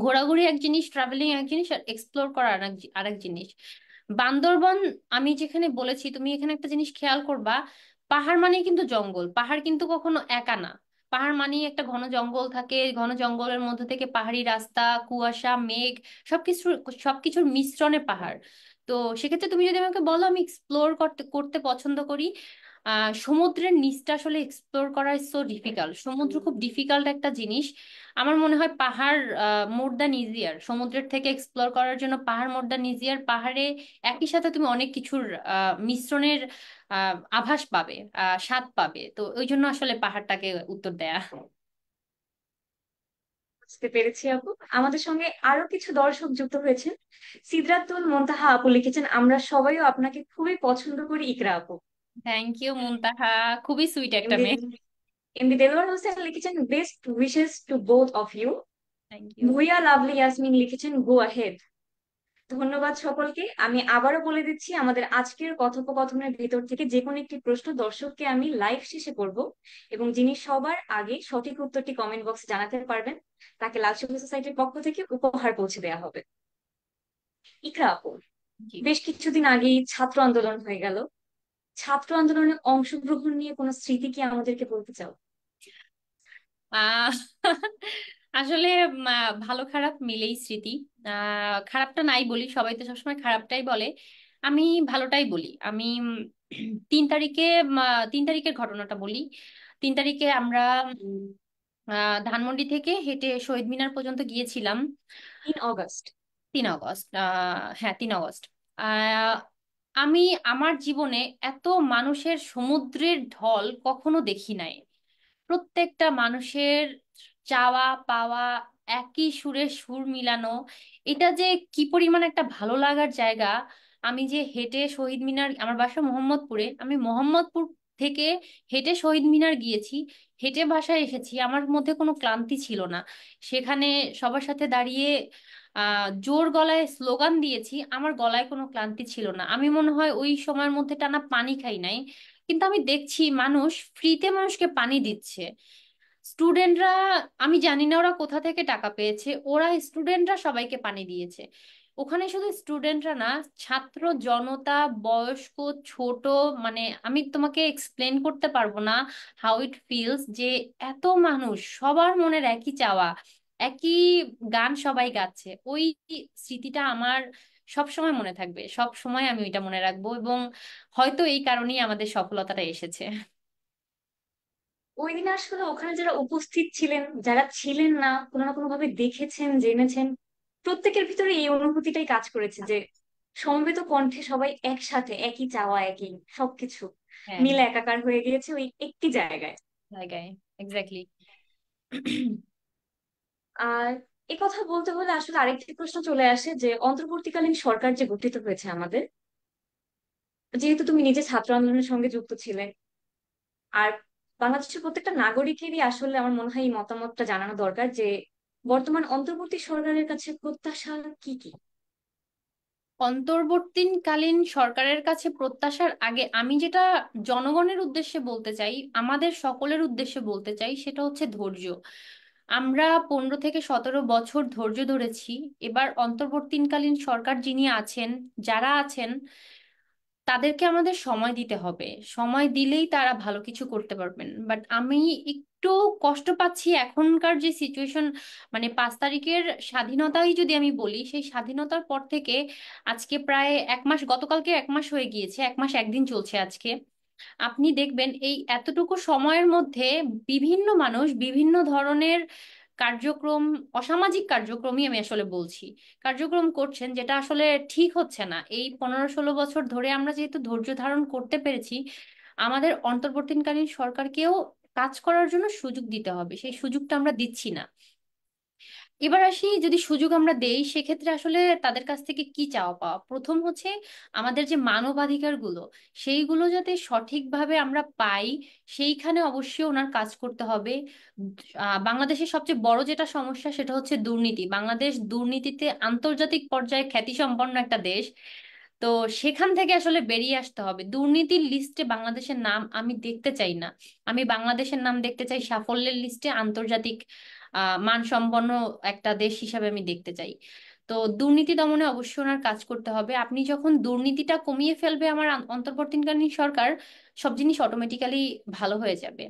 S2: ঘোরাঘুরি এক জিনিস ট্রাভেলিং এক জিনিস আর এক্সপ্লোর করা আর এক জিনিস বান্দরবন আমি যেখানে বলেছি তুমি এখানে একটা জিনিস খেয়াল করবা পাহাড় মানে কিন্তু জঙ্গল পাহাড় কিন্তু কখনো একা না পাহাড় মানেই একটা ঘন জঙ্গল থাকে ঘন জঙ্গলের মধ্যে থেকে পাহাড়ি রাস্তা কুয়াশা মেঘ সবকিছু সবকিছুর মিশ্রণে পাহাড় তো সেক্ষেত্রে তুমি যদি আমাকে বলো আমি এক্সপ্লোর করতে করতে পছন্দ করি সমুদ্রের নিচটা আসলে এক্সপ্লোর করা সো ডিফিকাল্ট সমুদ্র খুব ডিফিকাল্ট একটা জিনিস আমার মনে হয় পাহাড় মোর দ্যান ইজিয়ার সমুদ্রের থেকে এক্সপ্লোর করার জন্য পাহাড় মোর দ্যান ইজিয়ার পাহাড়ে একই সাথে তুমি অনেক কিছুর মিশ্রণের আভাস পাবে আহ স্বাদ পাবে তো ওই জন্য আসলে পাহাড়টাকে উত্তর দেয়া
S1: বুঝতে পেরেছি আপু আমাদের সঙ্গে আরো কিছু দর্শক যুক্ত হয়েছেন সিদ্রাতুল মন্তাহা আপু লিখেছেন আমরা সবাইও আপনাকে খুবই পছন্দ করি ইকরা আপু
S2: থ্যাংক ইউ মুনতাহা খুবই সুইট একটা মেয়ে এমনি the
S1: হোসেন লিখেছেন best wishes to both of you Thank Bhuiyan Lovely Yasmin লিখেছেন গো ahead. ধন্যবাদ সকলকে আমি আবারও বলে দিচ্ছি আমাদের আজকের কথোপকথনের ভেতর থেকে যে কোনো একটি প্রশ্ন দর্শককে আমি লাইভ শেষে করব এবং যিনি সবার আগে সঠিক উত্তরটি কমেন্ট বক্সে জানাতে পারবেন তাকে লাল সবুজ সোসাইটির পক্ষ থেকে উপহার পৌঁছে দেওয়া হবে ইকরা আপু বেশ কিছুদিন আগেই ছাত্র আন্দোলন হয়ে গেল ছাত্র আন্দোলনে অংশগ্রহণ নিয়ে কোনো স্মৃতি কি আমাদেরকে বলতে চাও
S2: আসলে ভালো খারাপ মিলেই স্মৃতি খারাপটা নাই বলি সবাই তো সবসময় খারাপটাই বলে আমি ভালোটাই বলি আমি তিন তারিখে তিন তারিখের ঘটনাটা বলি তিন তারিখে আমরা ধানমন্ডি থেকে হেঁটে শহীদ মিনার পর্যন্ত গিয়েছিলাম তিন অগস্ট তিন অগস্ট হ্যাঁ তিন অগস্ট আমি আমার জীবনে এত মানুষের সমুদ্রের ঢল কখনো দেখি নাই প্রত্যেকটা মানুষের চাওয়া পাওয়া একই সুরে সুর মিলানো এটা যে কি পরিমাণ একটা ভালো লাগার জায়গা আমি যে হেঁটে শহীদ মিনার আমার বাসা মোহাম্মদপুরে আমি মোহাম্মদপুর থেকে হেঁটে শহীদ মিনার গিয়েছি হেঁটে বাসায় এসেছি আমার মধ্যে কোনো ক্লান্তি ছিল না সেখানে সবার সাথে দাঁড়িয়ে জোর গলায় স্লোগান দিয়েছি আমার গলায় কোনো ক্লান্তি ছিল না আমি মনে হয় ওই সময়ের মধ্যে টানা পানি খাই নাই কিন্তু আমি দেখছি মানুষ ফ্রিতে মানুষকে পানি দিচ্ছে স্টুডেন্টরা আমি জানি না ওরা কোথা থেকে টাকা পেয়েছে ওরা স্টুডেন্টরা সবাইকে পানি দিয়েছে ওখানে শুধু স্টুডেন্টরা না ছাত্র জনতা বয়স্ক ছোট মানে আমি তোমাকে এক্সপ্লেন করতে পারবো না হাউ ইট ফিলস যে এত মানুষ সবার মনের একই চাওয়া একই গান সবাই গাচ্ছে ওই স্মৃতিটা আমার সব সময় মনে থাকবে সব সময় আমি ওইটা মনে রাখবো এবং হয়তো এই কারণেই আমাদের সফলতাটা এসেছে
S1: ওই দিন আসলে ওখানে যারা উপস্থিত ছিলেন যারা ছিলেন না কোনো না কোনো ভাবে দেখেছেন জেনেছেন প্রত্যেকের ভিতরে এই অনুভূতিটাই কাজ করেছে যে সমবেত কণ্ঠে সবাই একসাথে একই চাওয়া একই সবকিছু হ্যাঁ। মিলে একাকার হয়ে গিয়েছে ওই একটি জায়গায় জায়গায় এক্স্যাক্টলি <clears throat> আর এ কথা বলতে হলে আসলে আরেকটি প্রশ্ন চলে আসে যে অন্তর্বর্তীকালীন সরকার যে গঠিত হয়েছে আমাদের যেহেতু তুমি নিজে ছাত্র আন্দোলনের সঙ্গে যুক্ত ছিলে আর বাংলাদেশের প্রত্যেকটা নাগরিকেরই আসলে আমার মনে হয় এই মতামতটা জানানো দরকার যে বর্তমান অন্তর্বর্তী সরকারের কাছে প্রত্যাশা
S2: কি কি অন্তর্বর্তীকালীন সরকারের কাছে প্রত্যাশার আগে আমি যেটা জনগণের উদ্দেশ্যে বলতে চাই আমাদের সকলের উদ্দেশ্যে বলতে চাই সেটা হচ্ছে ধৈর্য আমরা পনেরো থেকে সতেরো বছর ধৈর্য ধরেছি এবার অন্তর্বর্তীকালীন সরকার যিনি আছেন যারা আছেন তাদেরকে আমাদের সময় দিতে হবে সময় দিলেই তারা ভালো কিছু করতে পারবেন বাট আমি একটু কষ্ট পাচ্ছি এখনকার যে সিচুয়েশন মানে পাঁচ তারিখের স্বাধীনতাই যদি আমি বলি সেই স্বাধীনতার পর থেকে আজকে প্রায় এক মাস গতকালকে এক মাস হয়ে গিয়েছে এক মাস একদিন চলছে আজকে আপনি দেখবেন এই এতটুকু সময়ের মধ্যে বিভিন্ন মানুষ বিভিন্ন ধরনের কার্যক্রম অসামাজিক কার্যক্রমই আমি আসলে বলছি কার্যক্রম করছেন যেটা আসলে ঠিক হচ্ছে না এই পনেরো ষোলো বছর ধরে আমরা যেহেতু ধৈর্য ধারণ করতে পেরেছি আমাদের অন্তর্বর্তীকালীন সরকারকেও কাজ করার জন্য সুযোগ দিতে হবে সেই সুযোগটা আমরা দিচ্ছি না এবার আসি যদি সুযোগ আমরা দেই সেক্ষেত্রে আসলে তাদের কাছ থেকে কি চাওয়া পাওয়া প্রথম হচ্ছে আমাদের যে মানবাধিকারগুলো সেইগুলো যাতে সঠিকভাবে আমরা পাই সেইখানে অবশ্যই ওনার কাজ করতে হবে বাংলাদেশের সবচেয়ে বড় যেটা সমস্যা সেটা হচ্ছে দুর্নীতি বাংলাদেশ দুর্নীতিতে আন্তর্জাতিক পর্যায়ে খ্যাতিসম্পন্ন একটা দেশ তো সেখান থেকে আসলে বেরিয়ে আসতে হবে দুর্নীতির লিস্টে বাংলাদেশের নাম আমি দেখতে চাই না আমি বাংলাদেশের নাম দেখতে চাই সাফল্যের লিস্টে আন্তর্জাতিক মানসম্পন্ন একটা দেশ হিসাবে আমি দেখতে চাই তো দুর্নীতি দমনে অবশ্যই ওনার কাজ করতে হবে আপনি যখন দুর্নীতিটা কমিয়ে ফেলবে আমার অন্তর্বর্তীকালীন সরকার সব জিনিস অটোমেটিক্যালি ভালো হয়ে যাবে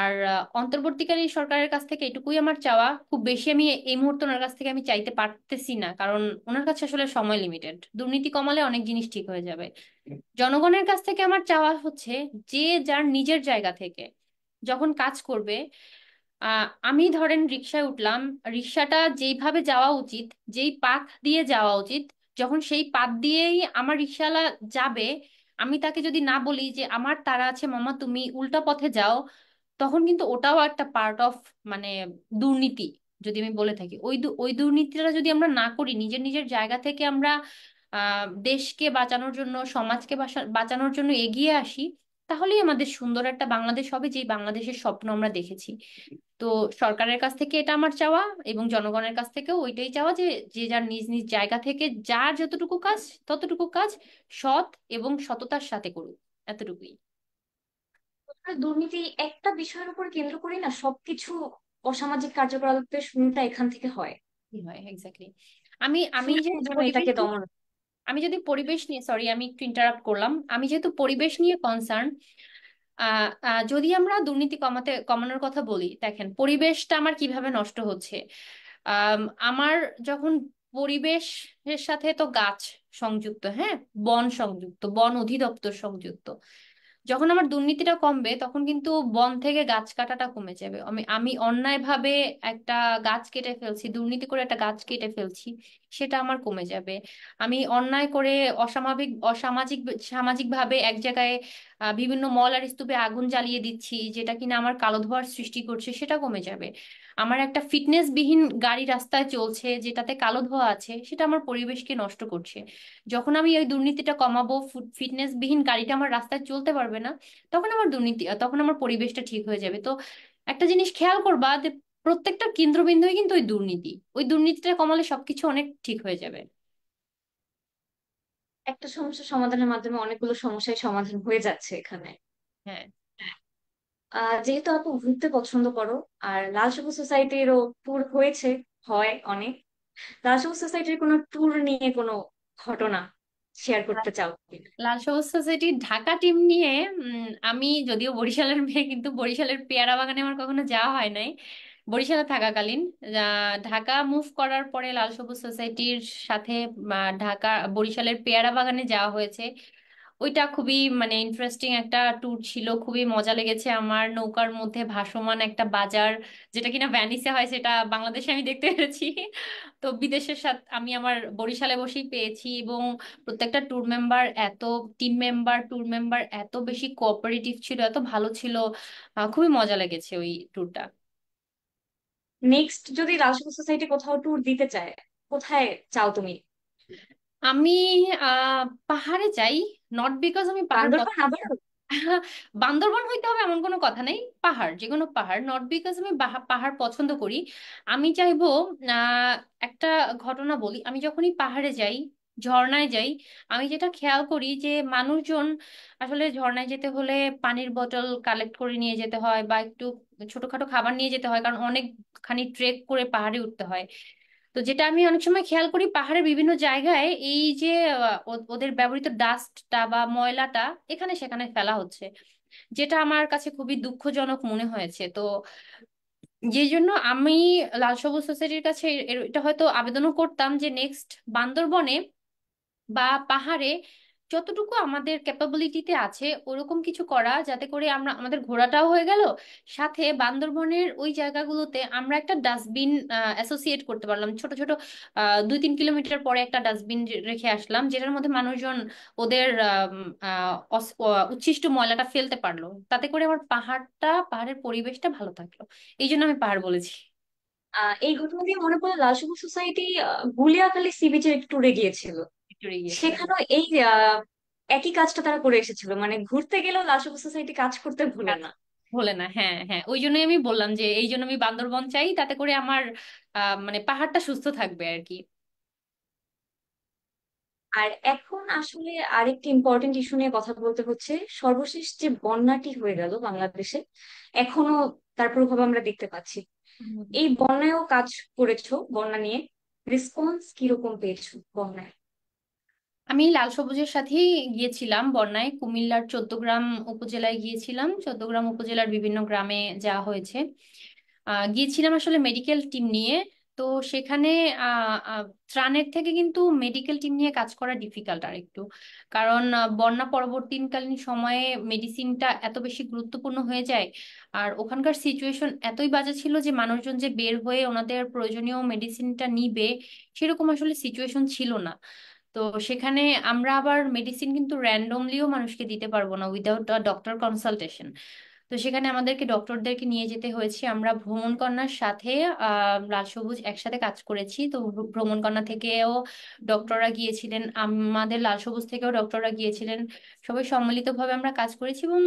S2: আর অন্তর্বর্তীকালীন সরকারের কাছ থেকে এটুকুই আমার চাওয়া খুব বেশি আমি এই মুহূর্তে ওনার কাছ থেকে আমি চাইতে পারতেছি না কারণ ওনার কাছে আসলে সময় লিমিটেড দুর্নীতি কমালে অনেক জিনিস ঠিক হয়ে যাবে জনগণের কাছ থেকে আমার চাওয়া হচ্ছে যে যার নিজের জায়গা থেকে যখন কাজ করবে আমি ধরেন রিক্সায় উঠলাম রিক্সাটা যেইভাবে যাওয়া উচিত যেই পাথ দিয়ে যাওয়া উচিত যখন সেই পাথ দিয়েই আমার রিক্সাওয়ালা যাবে আমি তাকে যদি না বলি যে আমার তারা আছে মামা তুমি উল্টা পথে যাও তখন কিন্তু ওটাও একটা পার্ট অফ মানে দুর্নীতি যদি আমি বলে থাকি ওই ওই দুর্নীতিটা যদি আমরা না করি নিজের নিজের জায়গা থেকে আমরা দেশকে বাঁচানোর জন্য সমাজকে বাঁচানোর জন্য এগিয়ে আসি তাহলেই আমাদের সুন্দর একটা বাংলাদেশ হবে যে বাংলাদেশের স্বপ্ন আমরা দেখেছি তো সরকারের কাছ থেকে এটা আমার চাওয়া এবং জনগণের কাছ থেকেও ওইটাই চাওয়া যে যে যার নিজ নিজ জায়গা থেকে যার যতটুকু কাজ ততটুকু কাজ সৎ এবং সততার সাথে করুক এতটুকুই
S1: দুর্নীতি একটা বিষয়ের উপর কেন্দ্র করে না
S2: সবকিছু অসামাজিক কার্যকলাপের শুরুটা এখান থেকে হয় হয় এক্স্যাক্টলি আমি আমি যে এটাকে দমন আমি যদি পরিবেশ নিয়ে সরি আমি একটু ইন্টারাপ্ট করলাম আমি যেহেতু পরিবেশ নিয়ে কনসার্ন যদি আমরা দুর্নীতি কমাতে কমানোর কথা বলি দেখেন পরিবেশটা আমার কিভাবে নষ্ট হচ্ছে আমার যখন পরিবেশের সাথে তো গাছ সংযুক্ত হ্যাঁ বন সংযুক্ত বন অধিদপ্তর সংযুক্ত যখন আমার দুর্নীতিটা কমবে তখন কিন্তু বন থেকে গাছ কাটাটা কমে যাবে আমি আমি অন্যায়ভাবে একটা গাছ কেটে ফেলছি দুর্নীতি করে একটা গাছ কেটে ফেলছি সেটা আমার কমে যাবে আমি অন্যায় করে অসামাজিক অসামাজিক সামাজিকভাবে এক জায়গায় বিভিন্ন মল আর স্তূপে আগুন জ্বালিয়ে দিচ্ছি যেটা কিনা আমার কালো ধোয়ার সৃষ্টি করছে সেটা কমে যাবে আমার একটা ফিটনেস বিহীন গাড়ি রাস্তায় চলছে যেটাতে কালো ধোয়া আছে সেটা আমার পরিবেশকে নষ্ট করছে যখন আমি ওই দুর্নীতিটা কমাবো ফিটনেস বিহীন গাড়িটা আমার রাস্তায় চলতে পারবে না তখন আমার দুর্নীতি তখন আমার পরিবেশটা ঠিক হয়ে যাবে তো একটা জিনিস খেয়াল করবা যে প্রত্যেকটা কেন্দ্রবিন্দুই কিন্তু ওই দুর্নীতি ওই দুর্নীতিটা কমালে সবকিছু অনেক ঠিক হয়ে যাবে
S1: একটা সমস্যা সমাধানের মাধ্যমে অনেকগুলো সমস্যায় সমাধান হয়ে যাচ্ছে এখানে হ্যাঁ যেহেতু আপু ঘুরতে পছন্দ করো আর লাল সবুজ সোসাইটিরও ট্যুর হয়েছে হয় অনেক লাল সবুজ সোসাইটির
S2: কোনো ট্যুর নিয়ে কোনো ঘটনা শেয়ার করতে আচ্ছা। চাও লাল সবুজ সোসাইটির ঢাকা টিম নিয়ে উম, আমি যদিও বরিশালের মেয়ে কিন্তু বরিশালের পেয়ারা বাগানে আমার কখনো যাওয়া হয় নাই বরিশালে থাকাকালীন আহ, ঢাকা মুভ করার পরে লাল সবুজ সোসাইটির সাথে ঢাকা বরিশালের পেয়ারা বাগানে যাওয়া হয়েছে ওইটা খুবই মানে ইন্টারেস্টিং একটা ট্যুর ছিল খুবই মজা লেগেছে আমার নৌকার মধ্যে ভাসমান একটা বাজার যেটা কিনা ভ্যানিসে হয় সেটা বাংলাদেশে আমি দেখতে পেরেছি তো বিদেশের সাথে আমি আমার বরিশালে বসেই পেয়েছি এবং প্রত্যেকটা ট্যুর মেম্বার এত টিম মেম্বার ট্যুর মেম্বার এত বেশি কোঅপারেটিভ ছিল এত ভালো ছিল খুবই মজা লেগেছে ওই ট্যুরটা নেক্সট যদি লালসং সোসাইটি কোথাও ট্যুর দিতে চায় কোথায় চাও তুমি আমি আহ পাহাড়ে যাই নট বিকজ আমি পাহাড় <laughs> বান্দরবন হইতে হবে এমন কোনো কথা নেই পাহাড় যে কোনো পাহাড় নট বিকজ আমি পাহাড় পছন্দ করি আমি চাইবো একটা ঘটনা বলি আমি যখনই পাহাড়ে যাই ঝর্ণায় যাই আমি যেটা খেয়াল করি যে মানুষজন আসলে ঝর্ণায় যেতে হলে পানির বোতল কালেক্ট করে নিয়ে যেতে হয় বা একটু ছোটখাটো খাবার নিয়ে যেতে হয় কারণ অনেকখানি ট্রেক করে পাহাড়ে উঠতে হয় তো যেটা আমি অনেক সময় খেয়াল করি পাহাড়ের বিভিন্ন জায়গায় এই যে ওদের ব্যবহৃত ডাস্টটা বা ময়লাটা এখানে সেখানে ফেলা হচ্ছে যেটা আমার কাছে খুবই দুঃখজনক মনে হয়েছে তো যে জন্য আমি লাল সবুজ সোসাইটির কাছে এটা হয়তো আবেদনও করতাম যে নেক্সট বান্দরবনে বা পাহাড়ে যতটুকু আমাদের ক্যাপাবিলিটিতে আছে ওরকম কিছু করা যাতে করে আমরা আমাদের ঘোরাটাও হয়ে গেল সাথে বান্দরবনের ওই জায়গাগুলোতে আমরা একটা ডাস্টবিন অ্যাসোসিয়েট করতে পারলাম ছোট ছোট দুই তিন কিলোমিটার পরে একটা ডাস্টবিন রেখে আসলাম যেটার মধ্যে মানুষজন ওদের উচ্ছিষ্ট ময়লাটা ফেলতে পারলো তাতে করে আমার পাহাড়টা পাহাড়ের পরিবেশটা ভালো থাকলো এই জন্য আমি পাহাড় বলেছি এই ঘটনা দিয়ে মনে পড়ে লাল সবুজ সোসাইটি গুলিয়াখালী
S1: সি বিচে ট্যুরে গিয়েছিল সেখানেও এই একই কাজটা তারা করে এসেছিল
S2: মানে ঘুরতে গেলেও লাশব সোসাইটি কাজ করতে ভুলে না ভোলে না হ্যাঁ হ্যাঁ ওই জন্যই আমি বললাম যে এই জন্য আমি বান্দরবন চাই তাতে করে আমার মানে পাহাড়টা সুস্থ থাকবে আর কি
S1: আর এখন আসলে আরেকটি ইম্পর্টেন্ট ইস্যু নিয়ে কথা বলতে হচ্ছে সর্বশেষ যে বন্যাটি হয়ে গেল বাংলাদেশে এখনো তার প্রভাব আমরা দেখতে পাচ্ছি এই বন্যায়ও কাজ করেছো বন্যা নিয়ে রেসপন্স কিরকম
S2: পেয়েছো বন্যায় আমি লাল সবুজের সাথেই গিয়েছিলাম বন্যায় কুমিল্লার চৌদ্দগ্রাম উপজেলায় গিয়েছিলাম চৌদ্দগ্রাম উপজেলার বিভিন্ন গ্রামে যাওয়া হয়েছে গিয়েছিলাম আসলে মেডিকেল টিম নিয়ে তো সেখানে ত্রাণের থেকে কিন্তু মেডিকেল টিম নিয়ে কাজ করা ডিফিকাল্ট আর একটু কারণ বন্যা পরবর্তীকালীন সময়ে মেডিসিনটা এত বেশি গুরুত্বপূর্ণ হয়ে যায় আর ওখানকার সিচুয়েশন এতই বাজে ছিল যে মানুষজন যে বের হয়ে ওনাদের প্রয়োজনীয় মেডিসিনটা নিবে সেরকম আসলে সিচুয়েশন ছিল না তো সেখানে আমরা আবার মেডিসিন কিন্তু র্যান্ডমলিও মানুষকে দিতে পারবো না উইদাউট ডক্টর কনসালটেশন তো সেখানে আমাদেরকে ডক্টরদেরকে নিয়ে যেতে হয়েছে আমরা ভ্রমণকন্যার সাথে লাল সবুজ একসাথে কাজ করেছি তো ভ্রমণকন্যা থেকেও ডক্টররা গিয়েছিলেন আমাদের লাল সবুজ থেকেও ডক্টররা গিয়েছিলেন সবাই সম্মিলিতভাবে আমরা কাজ করেছি এবং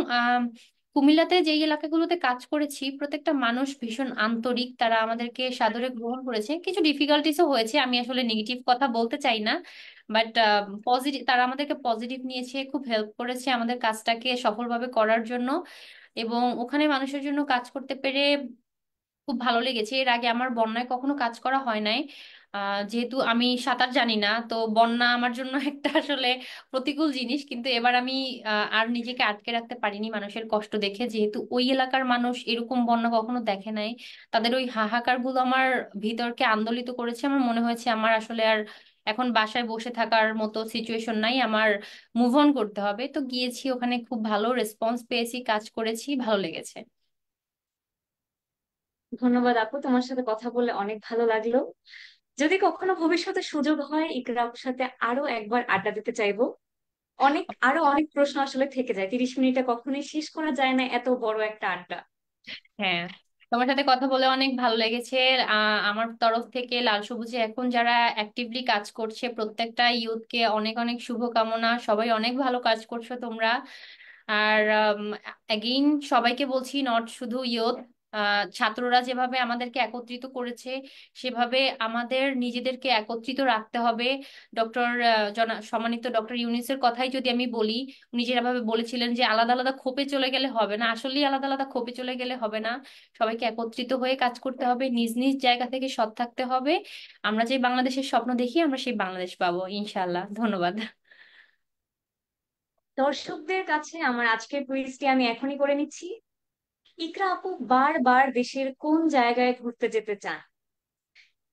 S2: কুমিল্লাতে যেই এলাকাগুলোতে কাজ করেছি প্রত্যেকটা মানুষ ভীষণ আন্তরিক তারা আমাদেরকে সাদরে গ্রহণ করেছে কিছু ডিফিকাল্টিসও হয়েছে আমি আসলে নেগেটিভ কথা বলতে চাই না বাট পজিটিভ um, তারা আমাদেরকে পজিটিভ নিয়েছে খুব হেল্প করেছে আমাদের কাজটাকে সফলভাবে করার জন্য এবং ওখানে মানুষের জন্য কাজ করতে পেরে খুব ভালো লেগেছে এর আগে আমার বন্যায় কখনো কাজ করা হয় নাই যেহেতু আমি সাঁতার জানি না তো বন্যা আমার জন্য <laughs> একটা আসলে প্রতিকূল জিনিস কিন্তু এবার আমি আর নিজেকে আটকে রাখতে পারিনি মানুষের কষ্ট দেখে যেহেতু ওই এলাকার মানুষ এরকম বন্যা কখনো দেখে নাই তাদের ওই হাহাকারগুলো আমার ভিতরকে আন্দোলিত করেছে আমার মনে হয়েছে আমার আসলে আর এখন বাসায় বসে থাকার মতো সিচুয়েশন নাই আমার মুভ অন করতে হবে তো গিয়েছি ওখানে খুব ভালো রেসপন্স পেয়েছি কাজ করেছি ভালো লেগেছে
S1: ধন্যবাদ আপু তোমার সাথে কথা বলে অনেক ভালো লাগলো যদি কখনো ভবিষ্যতে সুযোগ হয় ইকরামর সাথে আরো একবার আড্ডা দিতে চাইবো অনেক আরো অনেক প্রশ্ন আসলে
S2: থেকে যায় তিরিশ মিনিটে কখনোই শেষ করা যায় না এত বড় একটা আড্ডা হ্যাঁ তোমার সাথে কথা বলে অনেক ভালো লেগেছে আমার তরফ থেকে লাল সবুজে এখন যারা অ্যাক্টিভলি কাজ করছে প্রত্যেকটা ইউথকে অনেক অনেক শুভকামনা সবাই অনেক ভালো কাজ করছো তোমরা আর অ্যাগেইন সবাইকে বলছি নট শুধু ইয়ুথ ছাত্ররা যেভাবে আমাদেরকে একত্রিত করেছে সেভাবে আমাদের নিজেদেরকে একত্রিত রাখতে হবে ডক্টর সম্মানিত ডক্টর ইউনিসের কথাই যদি আমি বলি উনি যেভাবে বলেছিলেন যে আলাদা আলাদা খোপে চলে গেলে হবে না আসলেই আলাদা আলাদা খোপে চলে গেলে হবে না সবাইকে একত্রিত হয়ে কাজ করতে হবে নিজ নিজ জায়গা থেকে সৎ থাকতে হবে আমরা যে বাংলাদেশের স্বপ্ন দেখি আমরা সেই বাংলাদেশ পাবো ইনশাল্লাহ ধন্যবাদ দর্শকদের
S1: কাছে আমার আজকের কুইজটি আমি এখনই করে নিচ্ছি ইকরা আপু বারবার দেশের কোন জায়গায় ঘুরতে যেতে চান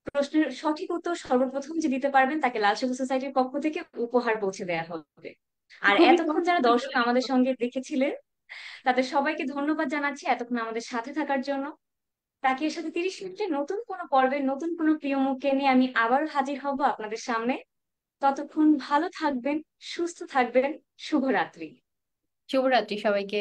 S1: প্রশ্নের সঠিক উত্তর সর্বপ্রথম যে দিতে পারবেন তাকে লাল সবুজ সোসাইটির পক্ষ থেকে উপহার পৌঁছে দেওয়া হবে আর এতক্ষণ যারা দর্শক আমাদের সঙ্গে দেখেছিলেন তাদের সবাইকে ধন্যবাদ জানাচ্ছি এতক্ষণ আমাদের সাথে থাকার জন্য তাকে এর সাথে তিরিশ মিনিটে নতুন কোনো পর্বে নতুন কোনো প্রিয় মুখকে নিয়ে আমি আবার হাজির হব আপনাদের সামনে ততক্ষণ ভালো থাকবেন সুস্থ থাকবেন শুভরাত্রি
S2: শুভরাত্রি সবাইকে